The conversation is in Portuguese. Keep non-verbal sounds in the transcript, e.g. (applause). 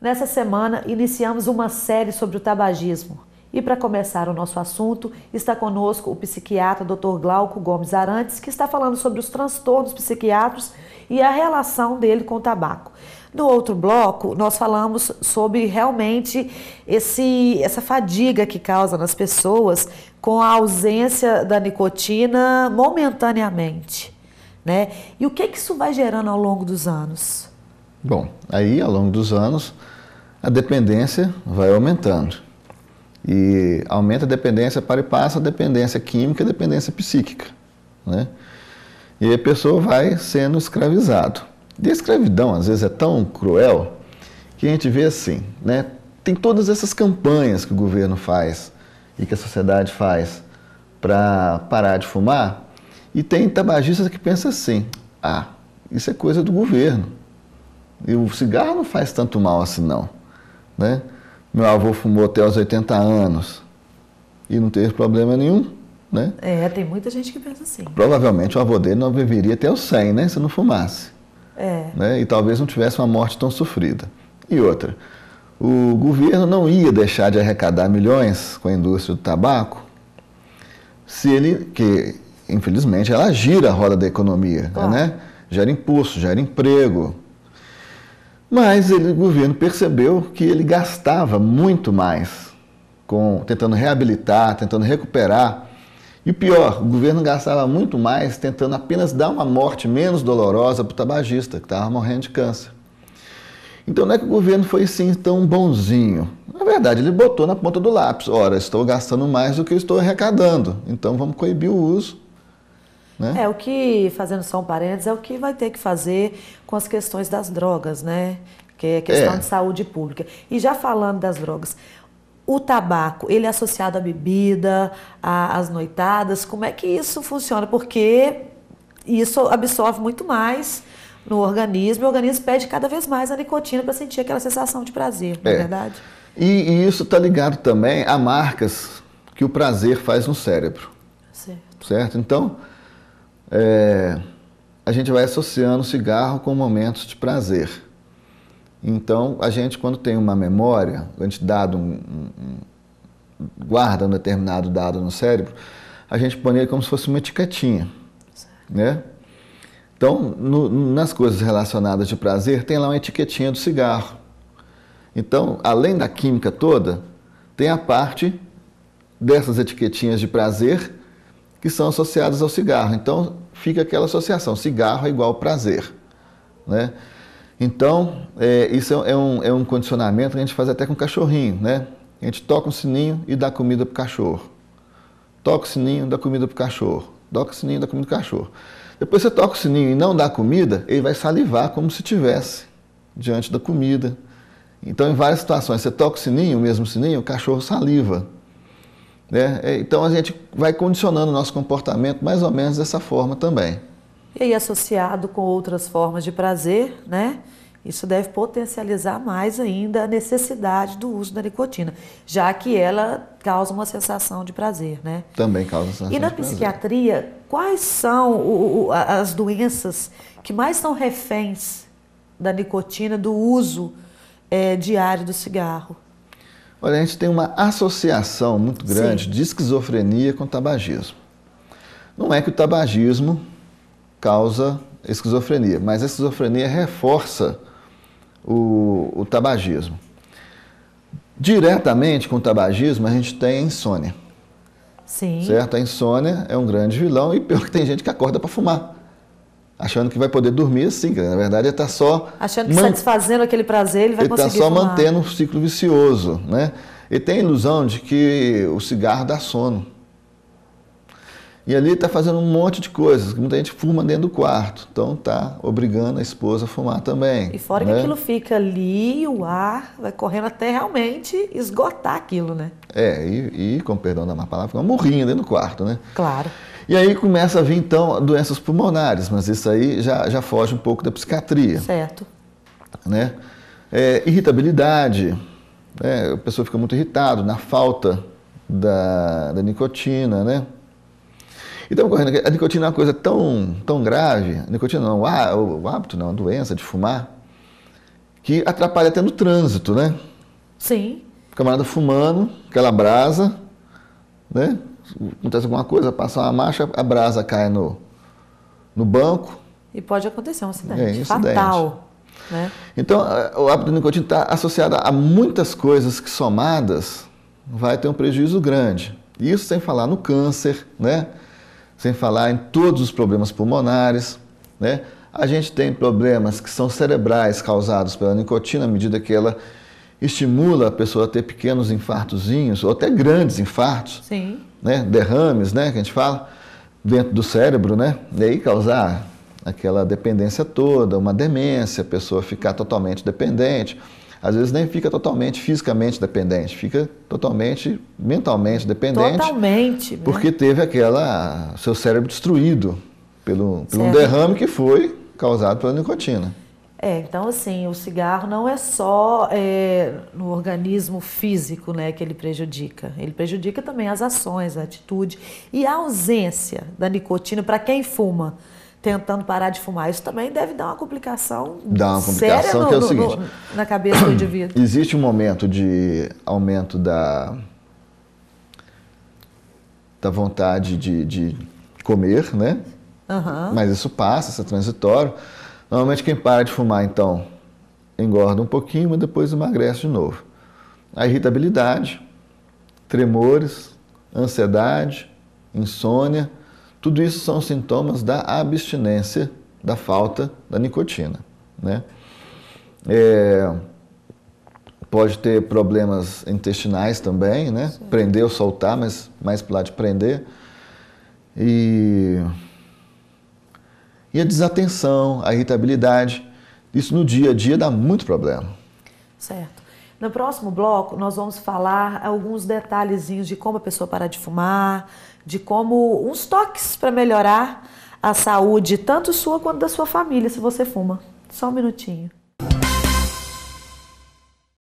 Nessa semana, iniciamos uma série sobre o tabagismo. E para começar o nosso assunto, está conosco o psiquiatra Dr. Glauco Gomes Arantes, que está falando sobre os transtornos psiquiátricos e a relação dele com o tabaco. No outro bloco, nós falamos sobre realmente esse, essa fadiga que causa nas pessoas com a ausência da nicotina momentaneamente. Né? E o que, que isso vai gerando ao longo dos anos? Bom, aí ao longo dos anos a dependência vai aumentando. E aumenta a dependência para e passa a dependência química e a dependência psíquica. Né? E a pessoa vai sendo escravizado. E a escravidão, às vezes, é tão cruel que a gente vê assim, né? Tem todas essas campanhas que o governo faz e que a sociedade faz para parar de fumar. E tem tabagistas que pensa assim: ah, isso é coisa do governo. E o cigarro não faz tanto mal assim, não. Né? Meu avô fumou até os 80 anos e não teve problema nenhum. Né? É, tem muita gente que pensa assim. Provavelmente o avô dele não viveria até os 100, né? Se não fumasse. É. Né? E talvez não tivesse uma morte tão sofrida. E outra, o governo não ia deixar de arrecadar milhões com a indústria do tabaco se ele, que infelizmente ela gira a roda da economia, claro. né? Gera imposto, gera emprego, mas ele, o governo percebeu que ele gastava muito mais com tentando reabilitar, tentando recuperar. E pior, o governo gastava muito mais tentando apenas dar uma morte menos dolorosa para o tabagista que estava morrendo de câncer. Então não é que o governo foi sim tão bonzinho. Na verdade, ele botou na ponta do lápis. Ora, estou gastando mais do que estou arrecadando, então vamos coibir o uso né? É o que, fazendo só um parênteses, é o que vai ter que fazer com as questões das drogas, né? Que é questão é. de saúde pública. E já falando das drogas, o tabaco, ele é associado à bebida, às noitadas, como é que isso funciona? Porque isso absorve muito mais no organismo, e o organismo pede cada vez mais a nicotina para sentir aquela sensação de prazer, não é, é verdade? E, e isso está ligado também a marcas que o prazer faz no cérebro. Certo. certo? Então, é, a gente vai associando o cigarro com momentos de prazer. Então, a gente, quando tem uma memória, a gente dado um, um, guarda um determinado dado no cérebro, a gente põe ele como se fosse uma etiquetinha. Né? Então, no, nas coisas relacionadas de prazer, tem lá uma etiquetinha do cigarro. Então, além da química toda, tem a parte dessas etiquetinhas de prazer que são associadas ao cigarro. Então fica aquela associação, cigarro é igual prazer. Né? Então, é, isso é um, é um condicionamento que a gente faz até com cachorrinho, né? A gente toca um sininho e dá comida para o cachorro. Toca o sininho, dá comida para o cachorro. Toca o sininho, dá comida para o cachorro. Depois você toca o sininho e não dá comida, ele vai salivar como se tivesse diante da comida. Então, em várias situações, você toca o sininho, o mesmo sininho, o cachorro saliva. Né? É, então a gente vai condicionando o nosso comportamento mais ou menos dessa forma também. E aí, associado com outras formas de prazer, né? Isso deve potencializar mais ainda a necessidade do uso da nicotina, já que ela causa uma sensação de prazer, né? Também causa sensação. E na psiquiatria, prazer. quais são o, o, as doenças que mais são reféns da nicotina, do uso é, diário do cigarro? Olha, a gente tem uma associação muito grande Sim. de esquizofrenia com tabagismo. Não é que o tabagismo causa esquizofrenia, mas a esquizofrenia reforça o, o tabagismo. Diretamente com o tabagismo, a gente tem a insônia. Sim. Certo? A insônia é um grande vilão e pior que tem gente que acorda para fumar achando que vai poder dormir assim, que na verdade ele está só... Achando que man... satisfazendo aquele prazer ele vai ele tá conseguir Ele está só fumar. mantendo um ciclo vicioso, né? Ele tem a ilusão de que o cigarro dá sono. E ali está fazendo um monte de coisas, que muita gente fuma dentro do quarto. Então está obrigando a esposa a fumar também. E fora né? que aquilo fica ali, o ar vai correndo até realmente esgotar aquilo, né? É, e, e com perdão da má palavra, fica uma morrinha dentro do quarto, né? Claro. E aí começa a vir, então, doenças pulmonares, mas isso aí já, já foge um pouco da psiquiatria. Certo. Né? É, irritabilidade, né? a pessoa fica muito irritada na falta da, da nicotina, né? Então, correndo, a nicotina é uma coisa tão, tão grave, a nicotina não, o hábito não, a doença de fumar, que atrapalha até no trânsito, né? Sim. O camarada fumando, aquela brasa, né? acontece alguma coisa, passa uma marcha, a brasa cai no, no banco. E pode acontecer um acidente, é, fatal. Né? Então, o hábito de nicotina está associado a muitas coisas que somadas vai ter um prejuízo grande. Isso sem falar no câncer, né? sem falar em todos os problemas pulmonares. Né? A gente tem problemas que são cerebrais causados pela nicotina à medida que ela estimula a pessoa a ter pequenos infartozinhos, ou até grandes infartos, Sim. Né? derrames, né, que a gente fala, dentro do cérebro, né? E aí causar aquela dependência toda, uma demência, a pessoa ficar totalmente dependente. Às vezes nem fica totalmente fisicamente dependente, fica totalmente mentalmente dependente. Totalmente. Né? Porque né? teve aquela. seu cérebro destruído pelo, pelo um derrame que foi causado pela nicotina. É, então assim, o cigarro não é só é, no organismo físico né, que ele prejudica, ele prejudica também as ações, a atitude e a ausência da nicotina para quem fuma, tentando parar de fumar. Isso também deve dar uma complicação, Dá uma complicação séria no, que é o seguinte, no, no, na cabeça do indivíduo. (clears throat) Existe um momento de aumento da, da vontade de, de comer, né? Uhum. Mas isso passa, isso é transitório. Normalmente quem para de fumar, então, engorda um pouquinho, mas depois emagrece de novo. A irritabilidade, tremores, ansiedade, insônia, tudo isso são sintomas da abstinência, da falta da nicotina. Né? É, pode ter problemas intestinais também, né? Prender ou soltar, mas mais para lá de prender. E e a desatenção, a irritabilidade, isso no dia a dia dá muito problema. Certo. No próximo bloco, nós vamos falar alguns detalhezinhos de como a pessoa parar de fumar, de como uns toques para melhorar a saúde, tanto sua quanto da sua família, se você fuma. Só um minutinho.